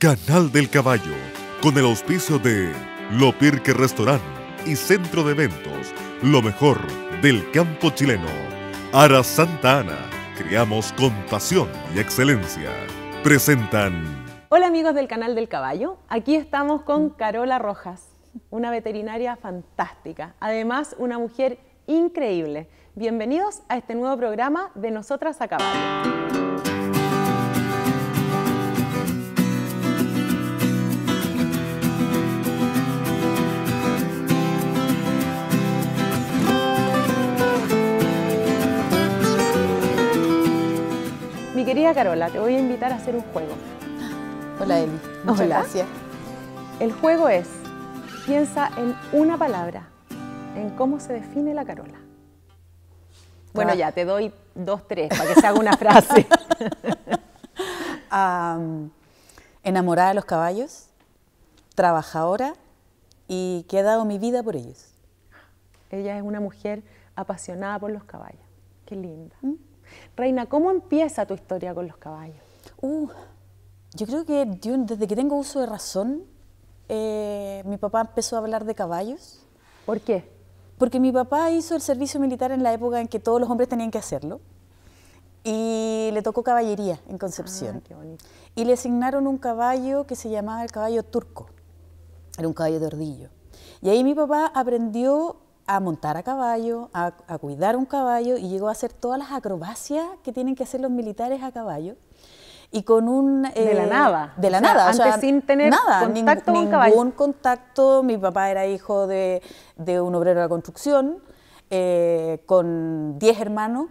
Canal del Caballo, con el auspicio de Lopirque Restaurant y Centro de Eventos, lo mejor del campo chileno. Ara Santa Ana, creamos con pasión y excelencia. Presentan. Hola amigos del Canal del Caballo, aquí estamos con Carola Rojas, una veterinaria fantástica, además una mujer increíble. Bienvenidos a este nuevo programa de Nosotras a Caballo. Mi querida Carola, te voy a invitar a hacer un juego. Hola Eli, muchas gracias. El juego es, piensa en una palabra, en cómo se define la Carola. Bueno, ah. ya, te doy dos, tres, para que se haga una frase. enamorada de los caballos, trabajadora y que he dado mi vida por ellos. Ella es una mujer apasionada por los caballos. Qué linda. ¿Mm? Reina, ¿cómo empieza tu historia con los caballos? Uh, yo creo que desde que tengo uso de razón, eh, mi papá empezó a hablar de caballos. ¿Por qué? Porque mi papá hizo el servicio militar en la época en que todos los hombres tenían que hacerlo. Y le tocó caballería en Concepción. Ah, y le asignaron un caballo que se llamaba el caballo turco. Era un caballo de ordillo. Y ahí mi papá aprendió a montar a caballo, a, cuidar un caballo y llegó a hacer todas las acrobacias que tienen que hacer los militares a caballo y con un... de la eh, nada. De la nada. Antes sin tener nada, contacto con Ningún contacto. Mi papá era hijo de, un obrero de la construcción, eh, con 10 hermanos,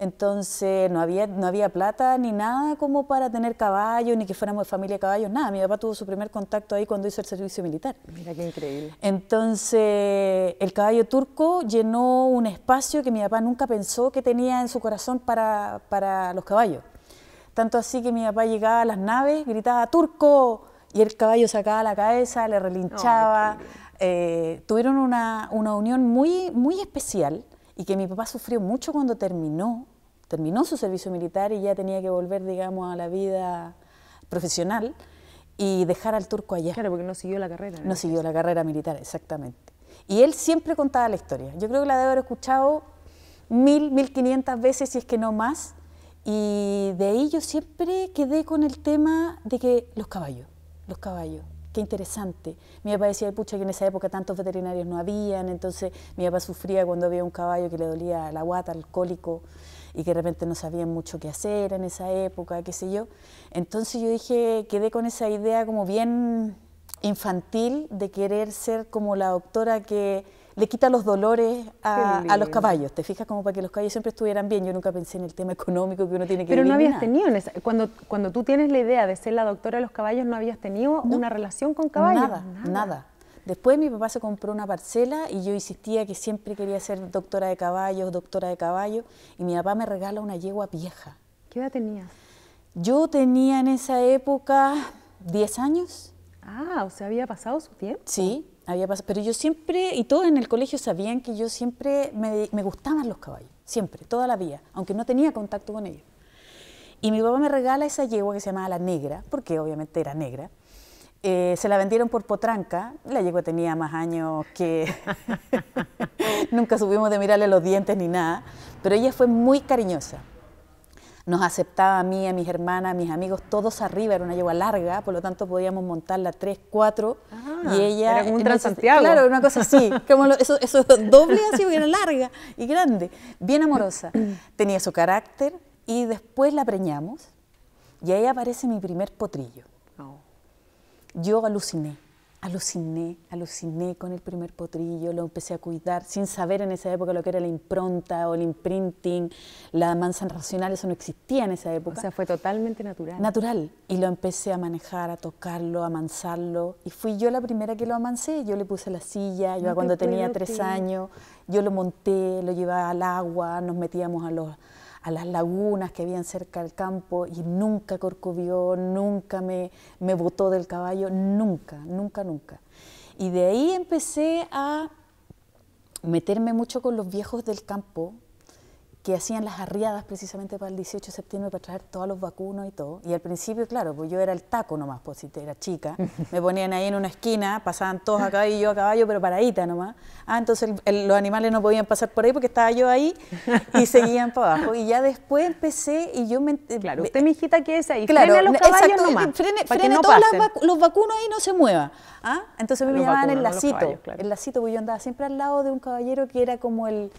entonces no había, no había plata ni nada como para tener caballos, ni que fuéramos de familia de caballos, nada. Mi papá tuvo su primer contacto ahí cuando hizo el servicio militar. Mira qué increíble. Entonces el caballo turco llenó un espacio que mi papá nunca pensó que tenía en su corazón para, para los caballos. Tanto así que mi papá llegaba a las naves, gritaba turco, y el caballo sacaba la cabeza, le relinchaba. Eh, tuvieron una, una unión muy, muy especial y que mi papá sufrió mucho cuando terminó, terminó su servicio militar y ya tenía que volver, digamos, a la vida profesional y dejar al turco allá. Claro, porque no siguió la carrera. No, siguió la carrera militar, exactamente. Y él siempre contaba la historia. Yo creo que la debe haber escuchado mil, mil quinientas veces, si es que no más. Y de ahí yo siempre quedé con el tema de que los caballos, los caballos qué interesante. Mi papá decía, pucha, que en esa época tantos veterinarios no habían, entonces mi papá sufría cuando había un caballo que le dolía la guata, alcohólico, y que de repente no sabían mucho qué hacer en esa época, qué sé yo. Entonces yo dije, quedé con esa idea como bien infantil de querer ser como la doctora que le quita los dolores a, los caballos. ¿Te fijas como para que los caballos siempre estuvieran bien? Yo nunca pensé en el tema económico que uno tiene que Pero no habías tenido, cuando, cuando tú tienes la idea de ser la doctora de los caballos, ¿no habías tenido una relación con caballos? Nada, nada, Después mi papá se compró una parcela y yo insistía que siempre quería ser doctora de caballos, doctora de caballos, y mi papá me regala una yegua vieja. ¿Qué edad tenías? Yo tenía en esa época 10 años. Ah, o sea, había pasado su tiempo. Sí, había pero yo siempre, y todos en el colegio sabían que yo siempre me, me gustaban los caballos, siempre, toda la vida, aunque no tenía contacto con ellos. Y mi papá me regala esa yegua que se llamaba la negra, porque obviamente era negra. Eh, se la vendieron por potranca, la yegua tenía más años que... Nunca subimos de mirarle los dientes ni nada, pero ella fue muy cariñosa nos aceptaba a mí, a mis hermanas, a mis amigos, todos arriba, era una yegua larga, por lo tanto podíamos montarla tres, cuatro, y ah, ella... Era un Transantiago. Claro, una cosa así, eso, doble así, porque era larga y grande, bien amorosa. Tenía su carácter y después la preñamos y ahí aparece mi primer potrillo. Oh. Yo aluciné aluciné, aluciné con el primer potrillo, lo empecé a cuidar sin saber en esa época lo que era la impronta o el imprinting, la manzana racional, eso no existía en esa época. O sea, fue totalmente natural. Natural. Y lo empecé a manejar, a tocarlo, a amansarlo. Y fui yo la primera que lo amancé, yo le puse la silla, yo ah, cuando tenía tres años, yo lo monté, lo llevaba al agua, nos metíamos a los a las lagunas que habían cerca del campo y nunca corcubió, nunca me, me botó del caballo, nunca, nunca, nunca. Y de ahí empecé a meterme mucho con los viejos del campo, hacían las arriadas precisamente para el 18 de septiembre para traer todos los vacunos y todo. Y al principio, claro, pues yo era el taco nomás, pues si era chica, me ponían ahí en una esquina, pasaban todos acá y yo a caballo, pero paradita nomás. Ah, entonces los animales no podían pasar por ahí porque estaba yo ahí y seguían para abajo. Y ya después empecé y yo me... Claro, usted, mi hijita, ¿qué es ahí? Claro, frene los caballos exacto, nomás, frene, no todos los vacunos ahí no se mueva. ¿Ah? Entonces me llamaban el lacito, el lacito, porque yo andaba siempre al lado de un caballero que era como el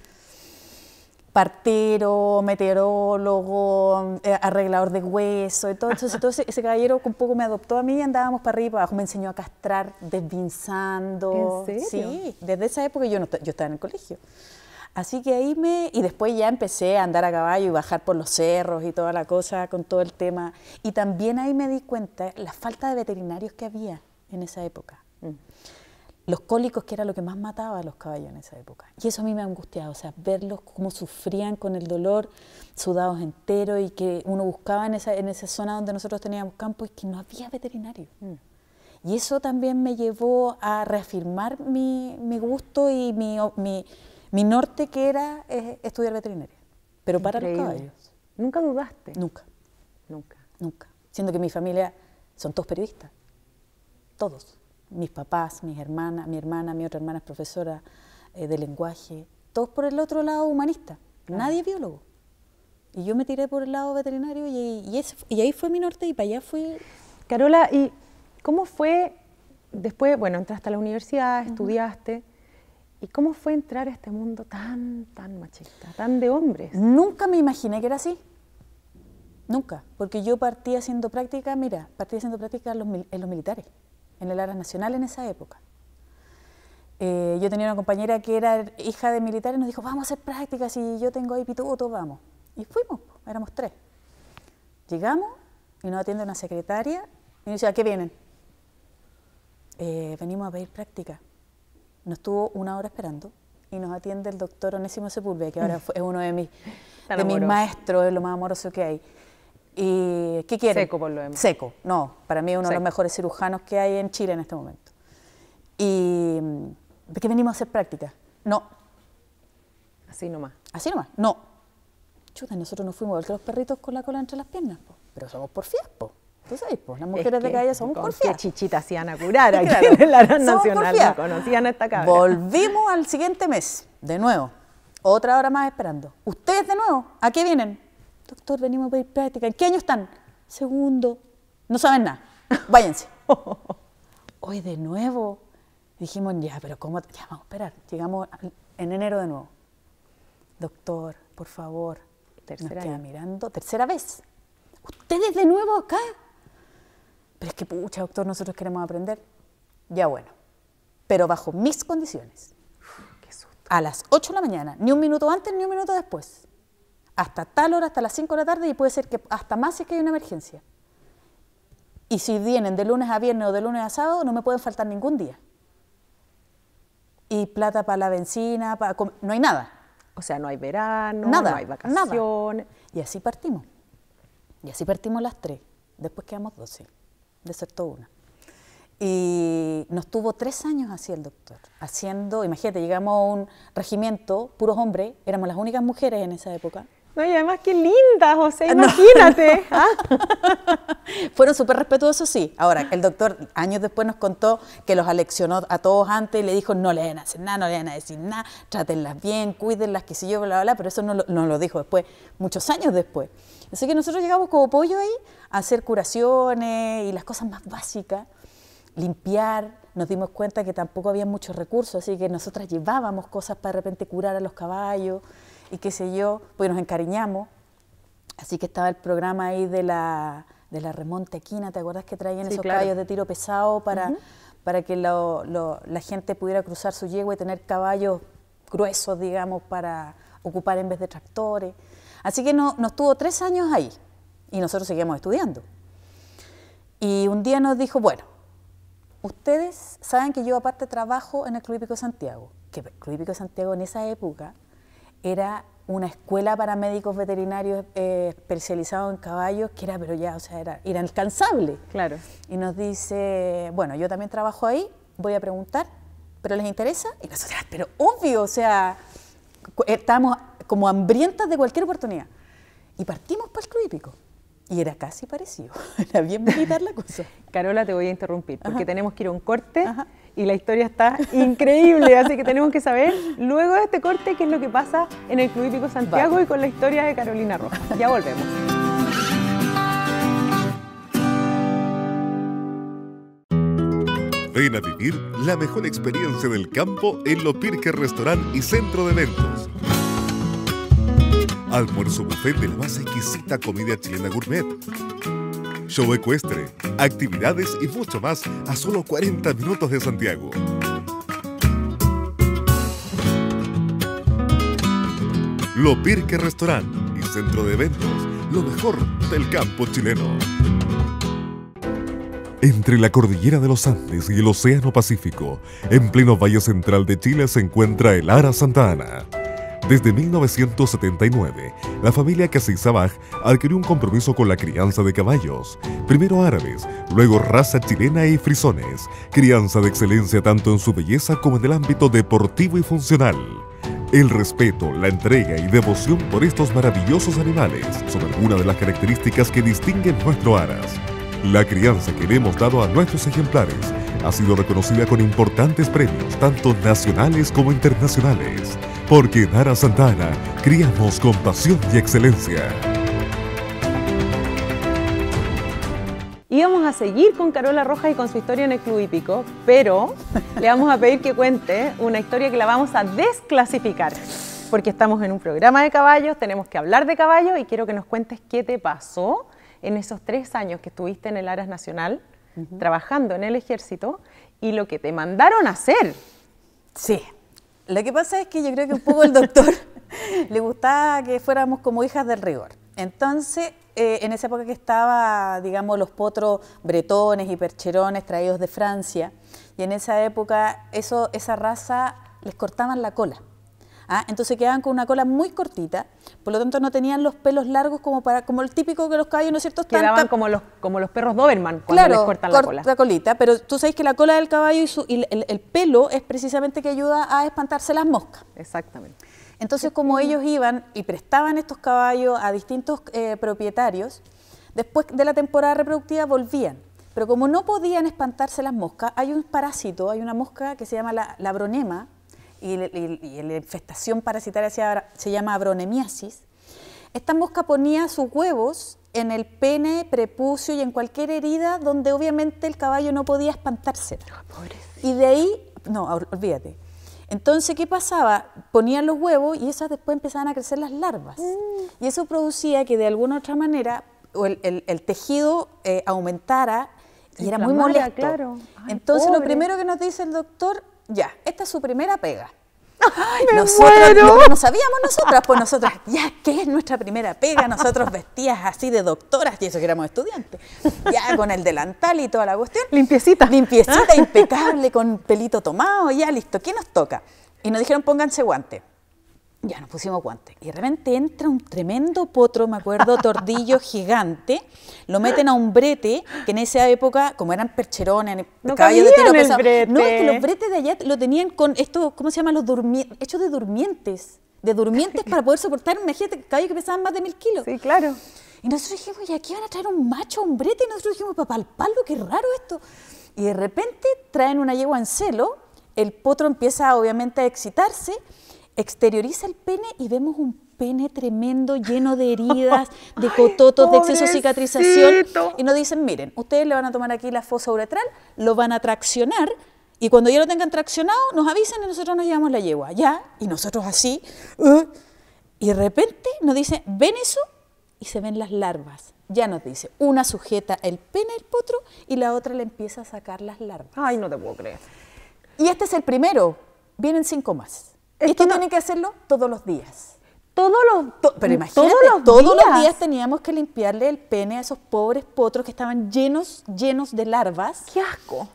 partero, meteorólogo, eh, arreglador de hueso, todo. Entonces, ese, caballero caballero un poco me adoptó a mí y andábamos para arriba y para abajo. Me enseñó a castrar, desvinzando. Sí, desde esa época yo, no, yo estaba en el colegio. Así que ahí me... Y después ya empecé a andar a caballo y bajar por los cerros y toda la cosa con todo el tema. Y también ahí me di cuenta la falta de veterinarios que había en esa época. Mm los cólicos, que era lo que más mataba a los caballos en esa época. Y eso a mí me angustiaba, o sea, verlos cómo sufrían con el dolor, sudados enteros, y que uno buscaba en esa, en esa zona donde nosotros teníamos campo y que no había veterinario. Mm. Y eso también me llevó a reafirmar mi, mi gusto y mi, norte, que era eh, estudiar veterinaria, pero para los caballos. ¿Nunca dudaste? Nunca. Nunca. Nunca. Siendo que mi familia son todos periodistas. Todos mis papás, mis hermanas, mi hermana, mi otra hermana es profesora eh, de lenguaje, todos por el otro lado humanista, nadie biólogo. Y yo me tiré por el lado veterinario y, y ahí fue mi norte y para allá fui. Carola, ¿y cómo fue después, bueno, entraste a la universidad, estudiaste? ¿Y cómo fue entrar a este mundo tan, tan machista, tan de hombres? Nunca me imaginé que era así. Nunca. Porque yo partí haciendo práctica, mira, partí haciendo práctica en los militares en el área nacional en esa época. Eh, yo tenía una compañera que era hija de militares, nos dijo, vamos a hacer prácticas y yo tengo ahí pituto, vamos. Y fuimos, éramos tres. Llegamos y nos atiende una secretaria y nos dice, ¿a qué vienen? Eh, venimos a pedir práctica. Nos estuvo una hora esperando y nos atiende el doctor Onésimo Sepúlveda, que ahora es uno de mis, de mis maestros, es lo más amoroso que hay. ¿Y qué quiere? Seco, por lo demás. Seco, no. Para mí uno de los mejores cirujanos que hay en Chile en este momento. ¿Y mm, de qué venimos a hacer prácticas? No. Así nomás. Así nomás, no. Chuta, nosotros nos fuimos ver que los perritos con la cola entre las piernas, po. pero somos porfías, po. Tú sabes, las mujeres de calle somos porfías. ¿Qué chichitas se iban a curar aquí en la red nacional? No conocían esta cabra. Volvimos al siguiente mes, de nuevo. Otra hora más esperando. Ustedes de nuevo, ¿a qué vienen? doctor, venimos a pedir práctica. ¿En qué año están? Segundo. No saben nada. Váyanse. Hoy de nuevo. Dijimos, ya, pero ¿cómo? Ya, vamos a esperar. Llegamos en enero de nuevo. Doctor, por favor. Tercera mirando. Tercera vez. ¿Ustedes de nuevo acá? Pero es que, pucha, doctor, nosotros queremos aprender. Ya bueno. Pero bajo mis condiciones. A las 8 de la mañana, ni un minuto antes ni un minuto después hasta tal hora, hasta las 5 de la tarde y puede ser que hasta más si es que hay una emergencia. Y si vienen de lunes a viernes o de lunes a sábado, no me pueden faltar ningún día. Y plata para la benzina, no hay nada. O sea, no hay verano, no hay vacaciones. Y así partimos. Y así partimos las tres. Después quedamos 12. Desertó una. Y nos tuvo tres años así el doctor, haciendo, imagínate, llegamos a un regimiento, puros hombres, éramos las únicas mujeres en esa época. No, y además qué linda, José, ah, imagínate. Ah. Fueron súper respetuosos, sí. Ahora, el doctor años después nos contó que los aleccionó a todos antes y le dijo, no le van a hacer nada, no le van a decir nada, tratenlas bien, cuídenlas, que sé yo, bla, bla, bla, pero eso no lo, lo dijo después, muchos años después. Así que nosotros llegamos como pollo ahí a hacer curaciones y las cosas más básicas, limpiar, nos dimos cuenta que tampoco había muchos recursos, así que nosotras llevábamos cosas para de repente curar a los caballos, y qué sé yo, pues nos encariñamos. Así que estaba el programa ahí de la, de la remontequina, ¿te acuerdas que traían esos caballos de tiro pesado para, para que la gente pudiera cruzar su yegua y tener caballos gruesos, digamos, para ocupar en vez de tractores? Así que nos tuvo tres años ahí y nosotros seguíamos estudiando. Y un día nos dijo, bueno, ustedes saben que yo aparte trabajo en el Club Hípico Santiago, que el Club Hípico Santiago en esa época era una escuela para médicos veterinarios eh, especializados en caballos, que era, pero ya, o sea, era inalcanzable. Claro. Y nos dice, bueno, yo también trabajo ahí, voy a preguntar, ¿pero les interesa? Y nosotros, pero obvio, o sea, estábamos como hambrientas de cualquier oportunidad. Y partimos para el Club Y era casi parecido, era bien militar la cosa. Carola, te voy a interrumpir, porque tenemos que ir a un corte. Ajá y la historia está increíble, así que tenemos que saber luego de este corte qué es lo que pasa en el Club Hípico Santiago y con la historia de Carolina Rojas. Ya volvemos. Ven a vivir la mejor experiencia del campo en lo Pirque Restaurant y Centro de Eventos. Almuerzo buffet de la más exquisita comida chilena gourmet show ecuestre, actividades y mucho más a solo 40 minutos de Santiago. Lo Lopirque Restaurant y Centro de Eventos, lo mejor del campo chileno. Entre la cordillera de los Andes y el Océano Pacífico, en pleno Valle Central de Chile se encuentra el Ara Santa Ana desde 1979, la familia casey adquirió un compromiso con la crianza de caballos, primero árabes, luego raza chilena y frisones, crianza de excelencia tanto en su belleza como en el ámbito deportivo y funcional. El respeto, la entrega y devoción por estos maravillosos animales son algunas de las características que distinguen nuestro aras. La crianza que le hemos dado a nuestros ejemplares ha sido reconocida con importantes premios, tanto nacionales como internacionales. Porque en Ara Santana criamos con pasión y excelencia. Íbamos a seguir con Carola Rojas y con su historia en el Club Hípico, pero le vamos a pedir que cuente una historia que la vamos a desclasificar porque estamos en un programa de caballos, tenemos que hablar de caballos y quiero que nos cuentes qué te pasó en esos tres años que estuviste en el Aras Nacional, trabajando en el ejército, y lo que te mandaron a hacer. Sí, lo que pasa es que yo creo que un poco el doctor le gustaba que fuéramos como hijas del rigor. Entonces, eh, en esa época que estaba, digamos, los potros bretones y percherones traídos de Francia, y en esa época eso, esa raza les cortaban la cola. ¿ah? entonces quedaban con una cola muy cortita, por lo tanto no tenían los pelos largos como para como el típico que los caballos, ¿no es cierto? Quedaban como, los, como los perros Doberman cuando les cortan la cola. la colita, pero tú sabes que la cola del caballo y, su, el, pelo es precisamente que ayuda a espantarse las moscas. Exactamente. Entonces, como ellos iban y prestaban estos caballos a distintos eh, propietarios, después de la temporada reproductiva volvían. Pero como no podían espantarse las moscas, hay un parásito, hay una mosca que se llama la, la y, la infestación parasitaria se, llama abronemiasis, esta mosca ponía sus huevos en el pene, prepucio y en cualquier herida donde obviamente el caballo no podía espantarse. Ah, y de ahí, no, olvídate. Entonces, ¿qué pasaba? Ponían los huevos y esas después empezaban a crecer las larvas. Mm. Y eso producía que de alguna u otra manera el, tejido eh, aumentara y era muy molesto. Entonces, lo primero que nos dice el doctor ya, esta es su primera pega. nosotros, no, sabíamos nosotras, pues nosotras, ya, ¿qué es nuestra primera pega? Nosotros vestías así de doctoras, y eso que éramos estudiantes, ya con el delantal y toda la cuestión. Limpiecita. Limpiecita, ah. impecable, con pelito tomado, ya listo, ¿qué nos toca? Y nos dijeron pónganse guantes ya nos pusimos guantes. Y de repente entra un tremendo potro, me acuerdo, tordillo gigante, lo meten a un brete, que en esa época, como eran percherones, no caballos de No, los bretes de allá lo tenían con estos, ¿cómo se llama? Los hechos de durmientes, de durmientes para poder soportar, de caballos que pesaban más de mil kilos. Sí, claro. Y nosotros dijimos, ¿y aquí van a traer un macho, un brete? Y nosotros dijimos, papá, al palo, qué raro esto. Y de repente traen una yegua en celo, el potro empieza obviamente a excitarse, exterioriza el pene y vemos un pene tremendo, lleno de heridas, de cototos, de exceso de cicatrización. Y nos dicen, miren, ustedes le van a tomar aquí la fosa uretral, lo van a traccionar, y cuando ya lo tengan traccionado, nos avisan y nosotros nos llevamos la yegua, ya, y nosotros así, uh". y de repente nos dicen, ven eso, y se ven las larvas. Ya nos dice, una sujeta el pene al potro y la otra le empieza a sacar las larvas. Ay, no te puedo creer. Y este es el primero, vienen cinco más. Esto no... tiene que hacerlo todos los días. Todos los, todos, los, días. teníamos que limpiarle el pene a esos pobres potros que estaban llenos, llenos de larvas. ¡Qué asco!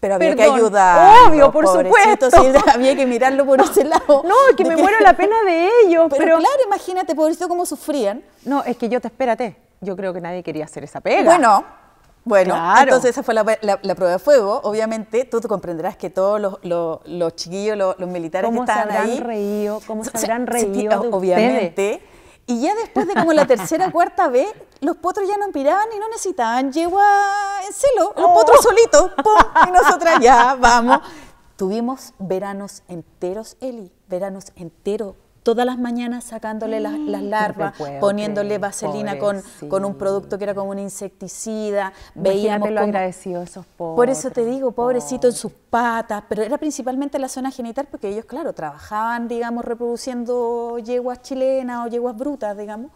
Pero había que ayudar. Obvio, por supuesto. había que mirarlo por ese lado. No, es que me muero la pena de ellos. Pero, claro, imagínate, pobrecito, cómo sufrían. No, es que yo te espérate. Yo creo que nadie quería hacer esa pega. Bueno, bueno, entonces esa fue la, prueba de fuego. Obviamente, tú, te comprenderás que todos los, chiquillos, los, los militares que estaban se habrán Reído, ¿Cómo se habrán reído? Obviamente. Y ya después de como la tercera cuarta vez, los potros ya no empiraban y no necesitaban yegua a celo. Los oh. potros solitos, ¡pum! Y nosotras ya, vamos. Tuvimos veranos enteros, Eli, veranos enteros todas las mañanas sacándole las, mm. larvas, poniéndole vaselina con, con un producto que era como un insecticida. Veíamos lo agradecido esos pobres. Por eso te digo, pobrecito en sus patas, pero era principalmente la zona genital porque ellos, claro, trabajaban, digamos, reproduciendo yeguas chilenas o yeguas brutas, digamos.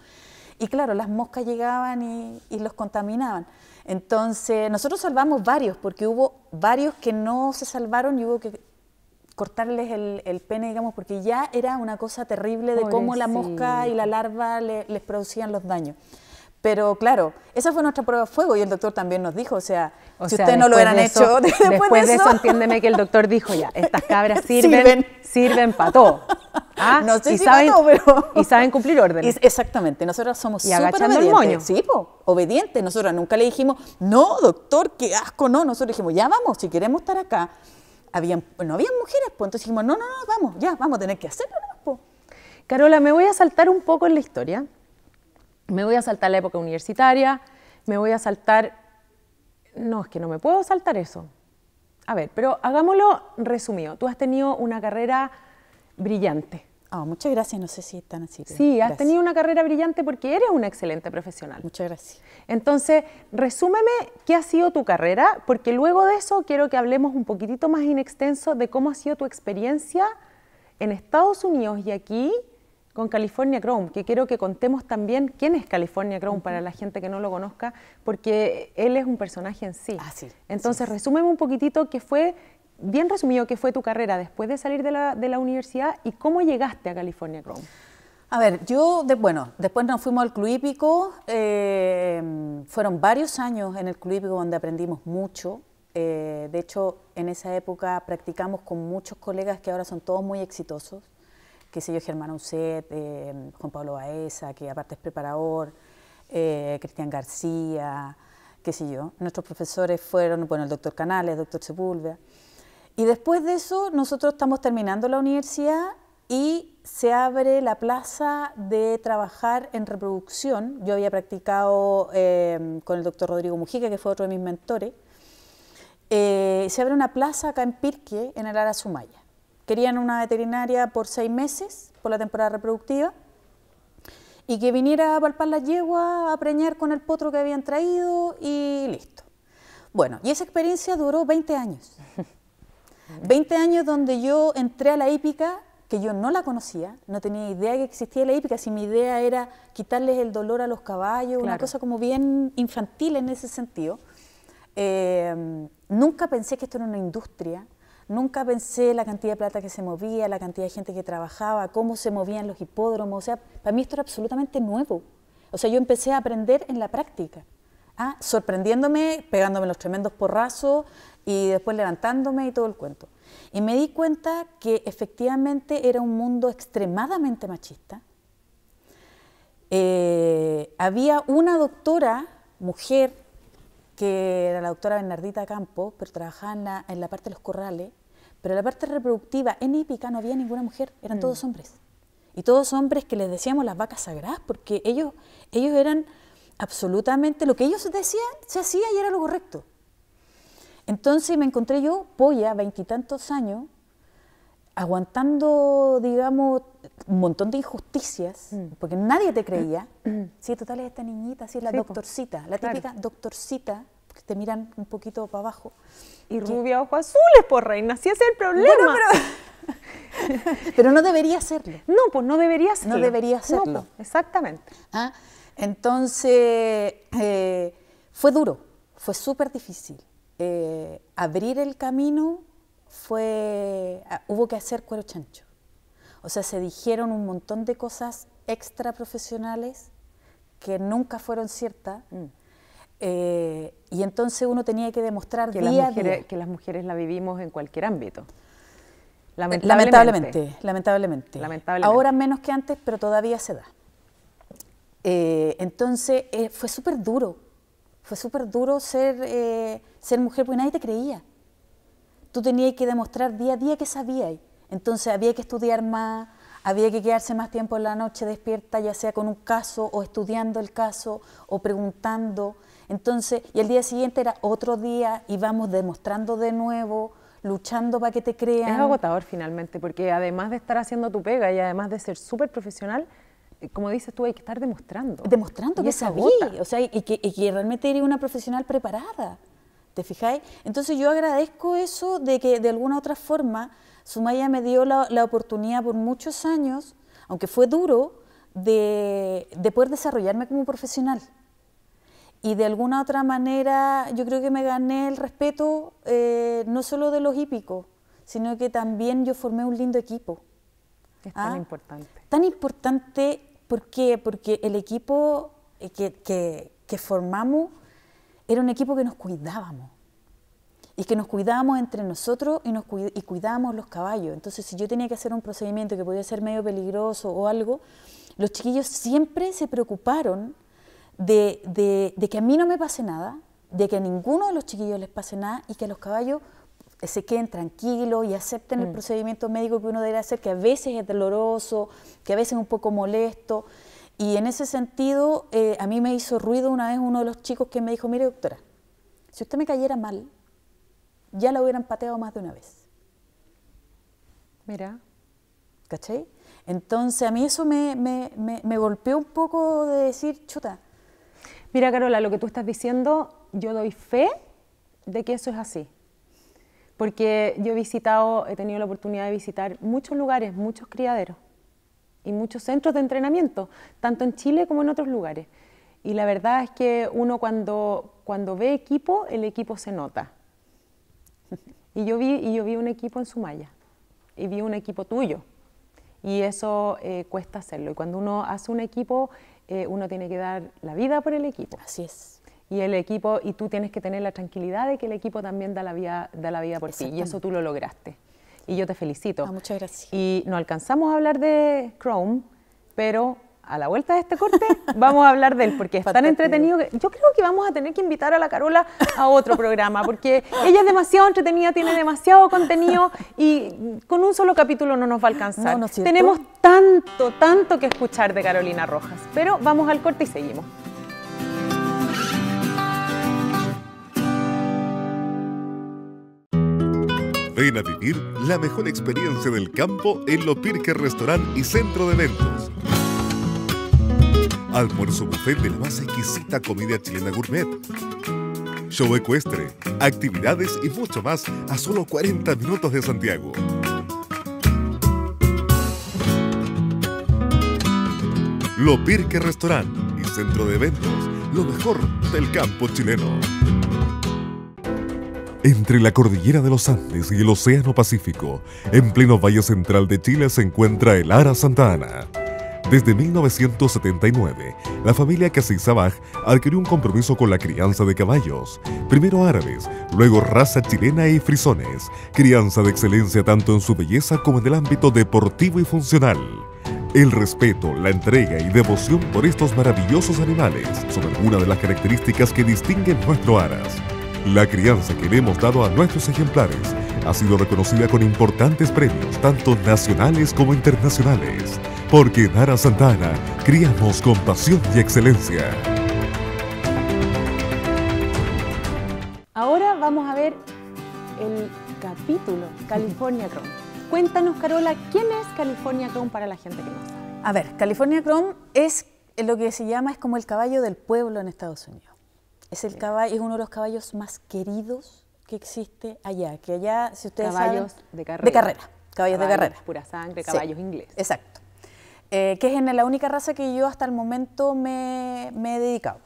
Y claro, las moscas llegaban y, y los contaminaban. Entonces, nosotros salvamos varios, porque hubo varios que no se salvaron y hubo que cortarles el, el, pene, digamos, porque ya era una cosa terrible de cómo la mosca y la larva les producían los daños. Pero claro, esa fue nuestra prueba de fuego y el doctor también nos dijo, o sea, si ustedes no lo hubieran hecho, después, de, eso... eso... entiéndeme que el doctor dijo ya, estas cabras sirven, sirven, para todo. Ah, no sé y si pero... Y saben cumplir órdenes. exactamente, nosotros somos y agachando el Sí, obedientes. Nosotros nunca le dijimos, no, doctor, qué asco, no. Nosotros dijimos, ya vamos, si queremos estar acá, no habían mujeres, pues entonces dijimos, no, no, no, vamos, ya, vamos a tener que hacerlo. Pues". Carola, me voy a saltar un poco en la historia, me voy a saltar la época universitaria, me voy a saltar, no, es que no me puedo saltar eso. A ver, pero hagámoslo resumido, tú has tenido una carrera brillante, Ah, muchas gracias, no sé si están así. Sí, has tenido una carrera brillante porque eres una excelente profesional. Muchas gracias. Entonces, resúmeme qué ha sido tu carrera, porque luego de eso quiero que hablemos un poquitito más en extenso de cómo ha sido tu experiencia en Estados Unidos y aquí con California Chrome, que quiero que contemos también quién es California Chrome para la gente que no lo conozca, porque él es un personaje en sí. Ah, sí Entonces, resúmeme un poquitito qué fue bien resumido qué fue tu carrera después de salir de la, universidad y cómo llegaste a California Chrome. A ver, yo, bueno, después nos fuimos al Club Hípico, eh, fueron varios años en el Club Hípico donde aprendimos mucho, eh, de hecho en esa época practicamos con muchos colegas que ahora son todos muy exitosos, que sé yo, Germán Ausset, eh, Juan Pablo Baeza, que aparte es preparador, Cristian García, qué sé yo, nuestros profesores fueron, bueno, el doctor Canales, el doctor Sepúlveda, y después de eso, nosotros estamos terminando la universidad y se abre la plaza de trabajar en reproducción. Yo había practicado eh, con el doctor Rodrigo Mujica, que fue otro de mis mentores. Eh, se abre una plaza acá en Pirque, en el Ara Sumaya. Querían una veterinaria por seis meses, por la temporada reproductiva, y que viniera a palpar la yegua, a preñar con el potro que habían traído y listo. Bueno, y esa experiencia duró 20 años. 20 años donde yo entré a la hípica, que yo no la conocía, no tenía idea que existía la hípica, si mi idea era quitarles el dolor a los caballos, una cosa como bien infantil en ese sentido. Em, nunca pensé que esto era una industria, nunca pensé la cantidad de plata que se movía, la cantidad de gente que trabajaba, cómo se movían los hipódromos, o sea, para mí esto era absolutamente nuevo. O sea, yo empecé a aprender en la práctica. Ah, sorprendiéndome, pegándome los tremendos porrazos, y después levantándome y todo el cuento. Y me di cuenta que efectivamente era un mundo extremadamente machista. Eh, había una doctora, mujer, que era la doctora Bernardita Campos, pero trabajaba en la, parte de los corrales, pero en la parte reproductiva, en hípica, no había ninguna mujer, eran mm. todos hombres. Y todos hombres que les decíamos las vacas sagradas, porque ellos, ellos eran absolutamente, lo que ellos decían se hacía y era lo correcto. Entonces me encontré yo, polla, veintitantos años, aguantando, digamos, un montón de injusticias, mm. porque nadie te creía. sí, total es esta niñita, sí, es la doctorcita, la típica doctorcita, que te miran un poquito para abajo. Y rubia, ojos azules, por reina, sí es el problema. pero... no debería serlo. No, pues no debería serlo. No debería serlo. exactamente. ¿Ah? Entonces, eh, fue duro, fue súper difícil. Eh, abrir el camino fue, ah, hubo que hacer cuero chancho. O sea, se dijeron un montón de cosas extra profesionales que nunca fueron ciertas. Mm. Eh, y entonces uno tenía que demostrar que día las mujeres, Que las mujeres la vivimos en cualquier ámbito. Eh, lamentablemente. lamentablemente. lamentablemente, Ahora menos que antes, pero todavía se da. entonces fue súper duro, fue súper duro ser, eh, ser mujer porque nadie te creía. Tú tenías que demostrar día a día que sabías. Entonces había que estudiar más, había que quedarse más tiempo en la noche despierta, ya sea con un caso o estudiando el caso o preguntando. Entonces, y el día siguiente era otro día y vamos demostrando de nuevo, luchando para que te crean. Es agotador finalmente, porque además de estar haciendo tu pega y además de ser súper profesional, como dices tú, hay que estar demostrando. Demostrando que sabía o sea, y que, realmente eres una profesional preparada. ¿Te fijáis? Entonces yo agradezco eso de que de alguna otra forma Sumaya me dio la, oportunidad por muchos años, aunque fue duro, de, poder desarrollarme como profesional. Y de alguna otra manera yo creo que me gané el respeto eh, no solo de los hípicos, sino que también yo formé un lindo equipo. Es tan ah, importante. Tan importante ¿Por qué? Porque el equipo eh, que, formamos era un equipo que nos cuidábamos y que nos cuidábamos entre nosotros y, nos y cuidábamos los caballos. Entonces, si yo tenía que hacer un procedimiento que podía ser medio peligroso o algo, los chiquillos siempre se preocuparon de, de, de que a mí no me pase nada, de que a ninguno de los chiquillos les pase nada y que a los caballos eh, se queden tranquilos y acepten el mm. procedimiento médico que uno debe hacer, que a veces es doloroso, que a veces es un poco molesto. Y en ese sentido, eh, a mí me hizo ruido una vez uno de los chicos que me dijo, mire doctora, si usted me cayera mal, ya la hubieran pateado más de una vez. Mira. ¿Cachai? Entonces a mí eso me, me, me golpeó un poco de decir, chuta. Mira, Carola, lo que tú estás diciendo, yo doy fe de que eso es así porque yo he visitado, he tenido la oportunidad de visitar muchos lugares, muchos criaderos y muchos centros de entrenamiento, tanto en Chile como en otros lugares. Y la verdad es que uno cuando, cuando ve equipo, el equipo se nota. Y yo vi, y yo vi un equipo en Sumaya, y vi un equipo tuyo, y eso eh, cuesta hacerlo. Y cuando uno hace un equipo, eh, uno tiene que dar la vida por el equipo. Así es y el equipo, y tú tienes que tener la tranquilidad de que el equipo también da la vida, da la vida por ti, y eso tú lo lograste. Y yo te felicito. Ah, muchas gracias. Y no alcanzamos a hablar de Chrome, pero a la vuelta de este corte vamos a hablar de él, porque es tan entretenido que yo creo que vamos a tener que invitar a la Carola a otro programa, porque ella es demasiado entretenida, tiene demasiado contenido y con un solo capítulo no nos va a alcanzar. Tenemos tanto, tanto que escuchar de Carolina Rojas, pero vamos al corte y seguimos. Ven a vivir la mejor experiencia del campo en Lo Pirque Restaurant y Centro de Eventos. Almuerzo buffet de la más exquisita comida chilena gourmet. Show ecuestre, actividades y mucho más a solo 40 minutos de Santiago. Lopirque Restaurant y Centro de Eventos, lo mejor del campo chileno. Entre la cordillera de los Andes y el Océano Pacífico, en pleno valle central de Chile se encuentra el Ara Santa Ana. Desde 1979, la familia casey adquirió un compromiso con la crianza de caballos, primero árabes, luego raza chilena y frisones, crianza de excelencia tanto en su belleza como en el ámbito deportivo y funcional. El respeto, la entrega y devoción por estos maravillosos animales son algunas de las características que distinguen nuestro aras. La crianza que le hemos dado a nuestros ejemplares ha sido reconocida con importantes premios, tanto nacionales como internacionales, porque en Ara Santana criamos con pasión y excelencia. Ahora vamos a ver el capítulo California Chrome. Cuéntanos, Carola, ¿quién es California Chrome para la gente que no sabe? A ver, California Chrome es lo que se llama, es como el caballo del pueblo en Estados Unidos. Es, el caballo, es uno de los caballos más queridos que existe allá, que allá, si ustedes caballos de carrera. De carrera, caballos, de carrera. Pura sangre, caballos ingleses, Exacto. Eh, que es en la única raza que yo hasta el momento me, he dedicado.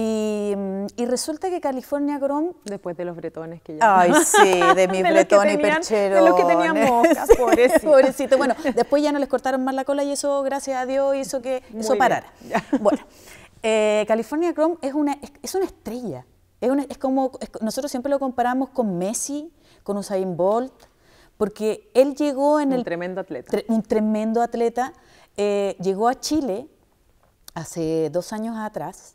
Y, resulta que California Grom... Después de los bretones que ya... Ay, sí, de mis bretones y percheros. De los que tenían moscas, pobrecito. Bueno, después ya no les cortaron más la cola y eso, gracias a Dios, hizo que eso parara. Bueno, eh, California Chrome es una, es, una estrella. Es, como, nosotros siempre lo comparamos con Messi, con Usain Bolt, porque él llegó en el... Un tremendo atleta. un tremendo atleta. llegó a Chile hace dos años atrás,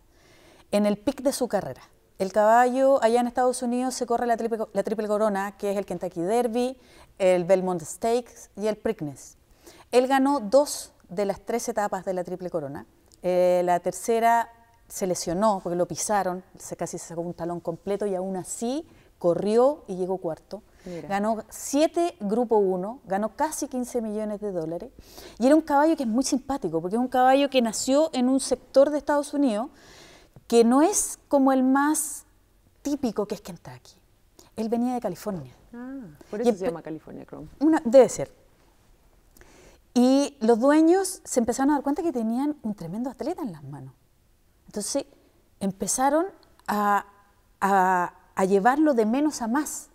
en el pic de su carrera. El caballo allá en Estados Unidos se corre la triple, la triple corona, que es el Kentucky Derby, el Belmont Stakes y el Preakness. Él ganó dos de las tres etapas de la triple corona eh, la tercera se lesionó porque lo pisaron, casi se sacó un talón completo y aún así corrió y llegó cuarto. Ganó 7 Grupo 1, ganó casi 15 millones de dólares y era un caballo que es muy simpático porque es un caballo que nació en un sector de Estados Unidos que no es como el más típico que es Kentucky. Él venía de California. Ah, por eso se llama California Chrome. debe ser. Y los dueños se empezaron a dar cuenta que tenían un tremendo atleta en las manos. Entonces empezaron a, llevarlo de menos a más.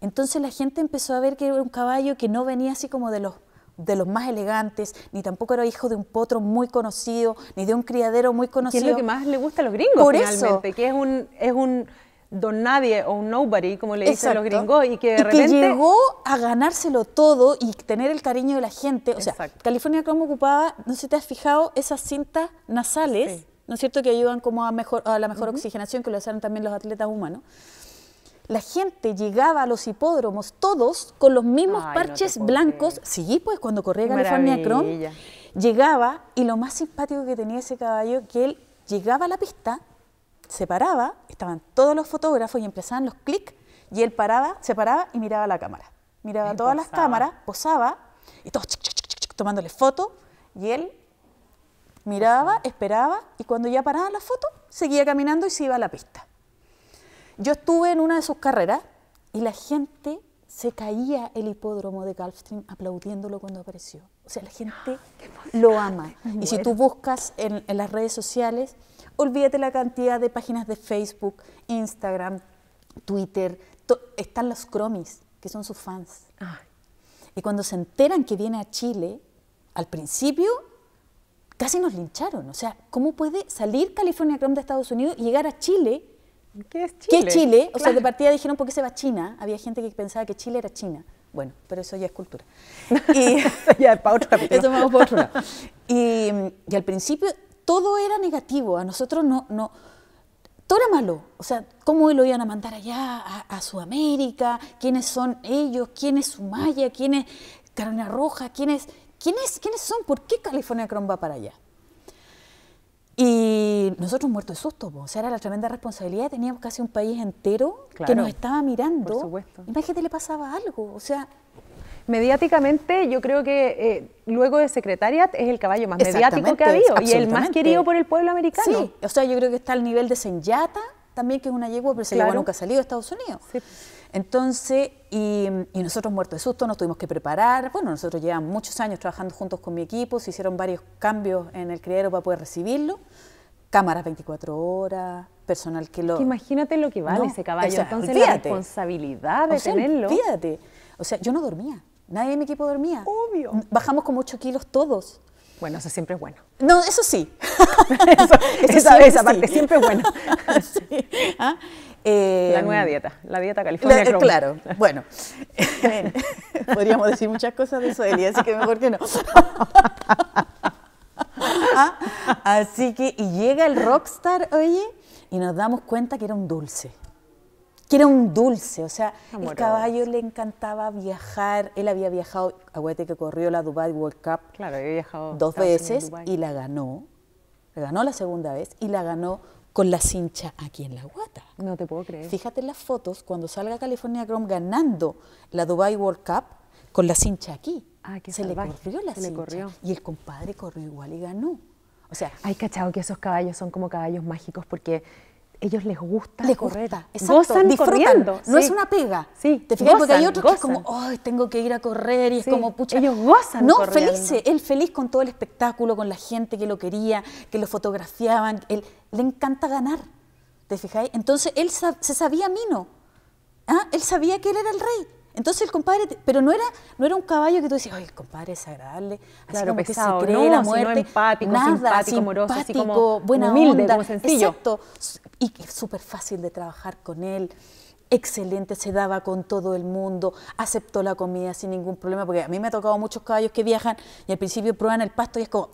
Entonces la gente empezó a ver que era un caballo que no venía así como de los de los más elegantes, ni tampoco era hijo de un potro muy conocido, ni de un criadero muy conocido. Que es lo que más le gusta a los gringos, finalmente, que es un don nadie o nobody, como le dicen los gringos, y que de repente... llegó a ganárselo todo y tener el cariño de la gente. O sea, California Chrome ocupaba, no sé si te has fijado, esas cintas nasales, ¿no es cierto?, que ayudan como a, mejor, a la mejor oxigenación, que lo hacen también los atletas humanos. La gente llegaba a los hipódromos todos con los mismos parches blancos. Sí, pues cuando corría California Chrome, llegaba y lo más simpático que tenía ese caballo, que él llegaba a la pista se paraba, estaban todos los fotógrafos y empezaban los clics, y él paraba, se paraba y miraba la cámara. Miraba todas las cámaras, posaba, y todos tomándole fotos, y él miraba, esperaba, y cuando ya paraba la foto seguía caminando y se iba a la pista. Yo estuve en una de sus carreras y la gente se caía el hipódromo de Gulfstream aplaudiéndolo cuando apareció. O sea, la gente lo ama. Y si tú buscas en las redes sociales, Olvídate la cantidad de páginas de Facebook, Instagram, Twitter. Están los cromis, que son sus fans. Y cuando se enteran que viene a Chile, al principio casi nos lincharon. O sea, ¿cómo puede salir California Chrome de Estados Unidos y llegar a Chile? ¿Qué es Chile? Chile? O sea, de partida dijeron, ¿por qué se va a China? Había gente que pensaba que Chile era China. Bueno, pero eso ya es cultura. ya es otro Eso Y, y al principio todo era negativo, a nosotros no, no, todo era malo. O sea, cómo lo iban a mandar allá, a, Sudamérica, quiénes son ellos, quién es Sumaya, quién es Carolina Roja, quién es, quién quiénes son, por qué California Chrome va para allá. Y nosotros muertos de susto, o sea, era la tremenda responsabilidad, teníamos casi un país entero que nos estaba mirando. Por supuesto. Imagínate, le pasaba algo, o sea, Mediáticamente, yo creo que eh, luego de Secretariat es el caballo más mediático que ha habido y el más querido por el pueblo americano. Sí, o sea, yo creo que está al nivel de Senyata, también que es una yegua, pero se nunca ha salido de Estados Unidos. Entonces, y, nosotros muertos de susto, nos tuvimos que preparar. Bueno, nosotros llevamos muchos años trabajando juntos con mi equipo, se hicieron varios cambios en el criadero para poder recibirlo. Cámaras 24 horas, personal que lo. imagínate lo que vale ese caballo. Entonces, la responsabilidad de tenerlo. Fíjate. O sea, yo no dormía. Nadie en mi equipo dormía. Obvio. Bajamos como 8 kilos todos. Bueno, eso siempre es bueno. No, eso sí. eso, eso esa, siempre, parte siempre es bueno. ¿ah? Eh, la nueva dieta, la dieta California eh, Claro, bueno. Podríamos decir muchas cosas de eso, Eli, así que mejor que no. ¿Ah? Así que, y llega el rockstar, oye, y nos damos cuenta que era un dulce que era un dulce, o sea, el caballo le encantaba viajar, él había viajado, acuérdate que corrió la Dubai World Cup claro, había viajado dos veces y la ganó, la ganó la segunda vez y la ganó con la cincha aquí en la guata. No te puedo creer. Fíjate en las fotos, cuando salga California Chrome ganando la Dubai World Cup, con la cincha aquí. Ah, qué se le corrió la cincha. Y el compadre corrió igual y ganó. O sea, hay cachado que esos caballos son como caballos mágicos porque ellos les gusta les correr. exacto, gozan No es una pega. Sí, ¿Te fijas? Porque hay otros que es como, ¡ay, tengo que ir a correr! Y es como, pucha. Ellos gozan. No, feliz, Él feliz con todo el espectáculo, con la gente que lo quería, que lo fotografiaban. Él, le encanta ganar. ¿Te fijáis? Entonces él se sabía Mino. ¿Ah? Él sabía que él era el rey. Entonces el compadre, pero no era, no era un caballo que tú decías, ay, el compadre es agradable, así como que se cree la muerte. empático, simpático, simpático, amoroso, así como buena onda, sencillo. Y que es súper fácil de trabajar con él excelente, se daba con todo el mundo, aceptó la comida sin ningún problema, porque a mí me ha tocado muchos caballos que viajan y al principio prueban el pasto y es como,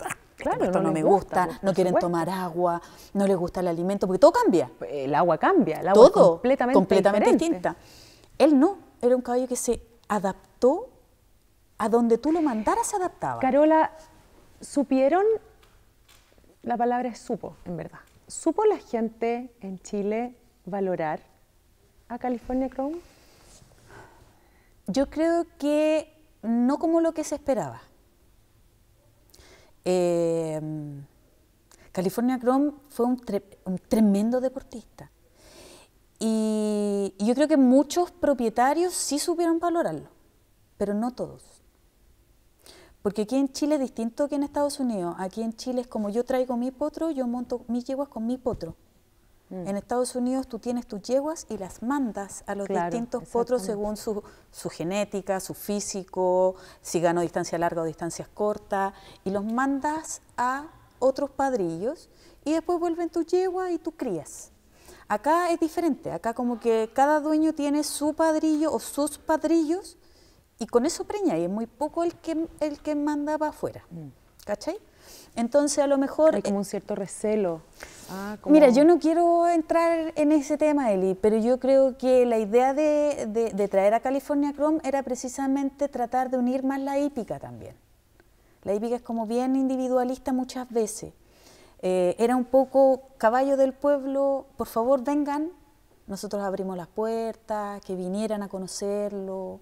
ah, este claro, esto no, me gusta, no quieren tomar agua, no les gusta el alimento, porque todo cambia. El agua cambia, el agua completamente, completamente distinta. Él no, era un caballo que se adaptó a donde tú lo mandaras se adaptaba. Carola, supieron, la palabra es supo, en verdad, supo la gente en Chile valorar a California Chrome. Yo creo que no como lo que se esperaba. Eh, California Chrome fue un tremendo deportista. Y yo creo que muchos propietarios sí supieron valorarlo, pero no todos. Porque aquí en Chile es distinto que en Estados Unidos. Aquí en Chile es como yo traigo mi potro, yo monto mis yeguas con mi potro. Mm. En Estados Unidos tú tienes tus yeguas y las mandas a los distintos potros según su, su, genética, su físico, si gano distancia larga o distancias cortas, y los mandas a otros padrillos y después vuelven tus yeguas y tú crías. Acá es diferente, acá como que cada dueño tiene su padrillo o sus padrillos y con eso preña y es muy poco el que, el que manda para afuera. Mm. ¿Cachai? Entonces a lo mejor... Hay como un cierto recelo. Ah, Mira, yo no quiero entrar en ese tema, Eli, pero yo creo que la idea de, de traer a California Chrome era precisamente tratar de unir más la hípica también. La hípica es como bien individualista muchas veces. Eh, era un poco caballo del pueblo, por favor vengan, nosotros abrimos las puertas, que vinieran a conocerlo,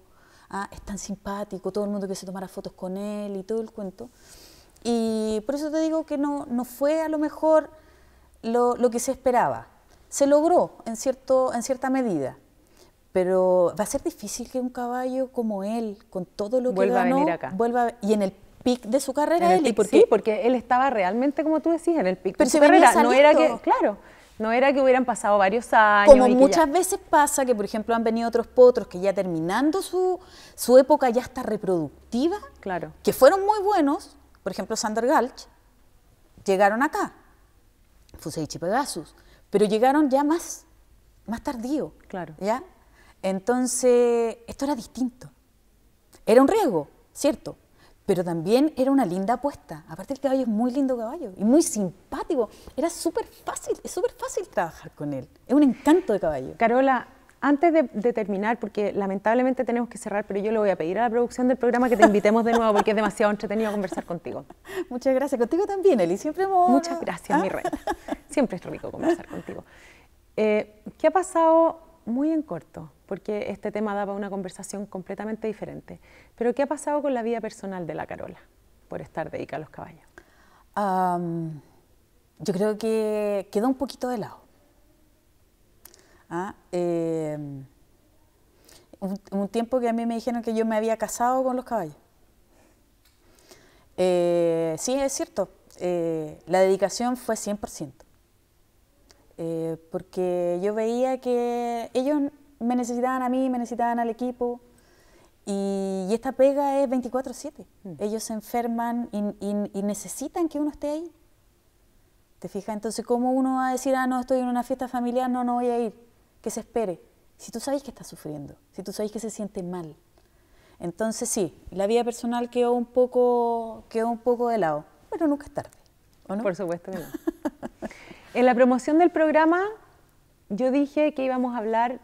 ah, es tan simpático, todo el mundo que se tomara fotos con él y todo el cuento. Y por eso te digo que no, no fue a lo mejor lo, que se esperaba. Se logró en, cierto, en cierta medida, pero va a ser difícil que un caballo como él, con todo lo que ganó, a venir acá. vuelva y en el pic de su carrera él. ¿Y por qué? porque él estaba realmente, como tú decías en el pic de su carrera. No era que, claro, no era que hubieran pasado varios años. Como muchas veces pasa que, por ejemplo, han venido otros potros que ya terminando su, su época ya está reproductiva, claro. que fueron muy buenos, por ejemplo, Sander Galch, llegaron acá, Fuseichi Pegasus, pero llegaron ya más, más tardío. Claro. ¿ya? Entonces, esto era distinto. Era un riesgo, ¿cierto? pero también era una linda apuesta. Aparte el caballo es muy lindo caballo y muy simpático. Era súper fácil, es súper fácil trabajar con él. Es un encanto de caballo. Carola, antes de, terminar, porque lamentablemente tenemos que cerrar, pero yo le voy a pedir a la producción del programa que te invitemos de nuevo porque es demasiado entretenido conversar contigo. Muchas gracias, contigo también, Eli, siempre Muchas gracias, mi reina. Siempre es rico conversar contigo. Eh, ¿Qué ha pasado muy en corto? porque este tema daba una conversación completamente diferente. Pero ¿qué ha pasado con la vida personal de la Carola por estar dedicada a los caballos? yo creo que quedó un poquito de lado. Ah, em, un, tiempo que a mí me dijeron que yo me había casado con los caballos. Eh, sí, es cierto, eh, la dedicación fue 100%, eh, porque yo veía que ellos me necesitaban a mí, me necesitaban al equipo. Y, esta pega es 24/7. Mm. Ellos se enferman y, necesitan que uno esté ahí. ¿Te fijas? Entonces, ¿cómo uno va a decir, ah, no, estoy en una fiesta familiar, no, no voy a ir? Que se espere. Si tú sabes que está sufriendo, si tú sabes que se siente mal. Entonces, sí, la vida personal quedó un poco, quedó un poco de lado, pero nunca es tarde. ¿o no? Por supuesto que no. en la promoción del programa, yo dije que íbamos a hablar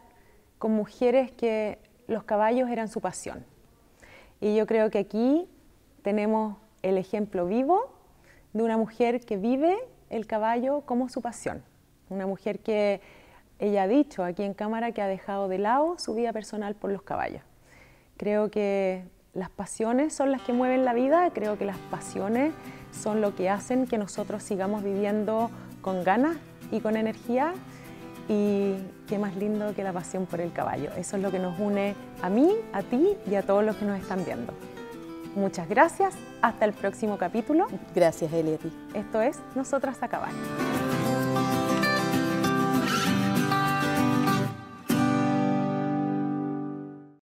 con mujeres que los caballos eran su pasión. Y yo creo que aquí tenemos el ejemplo vivo de una mujer que vive el caballo como su pasión. Una mujer que ella ha dicho aquí en cámara que ha dejado de lado su vida personal por los caballos. Creo que las pasiones son las que mueven la vida, creo que las pasiones son lo que hacen que nosotros sigamos viviendo con ganas y con energía y qué más lindo que la pasión por el caballo. Eso es lo que nos une a mí, a ti y a todos los que nos están viendo. Muchas gracias, hasta el próximo capítulo. Gracias, Eliati. Esto es Nosotras a Caballo.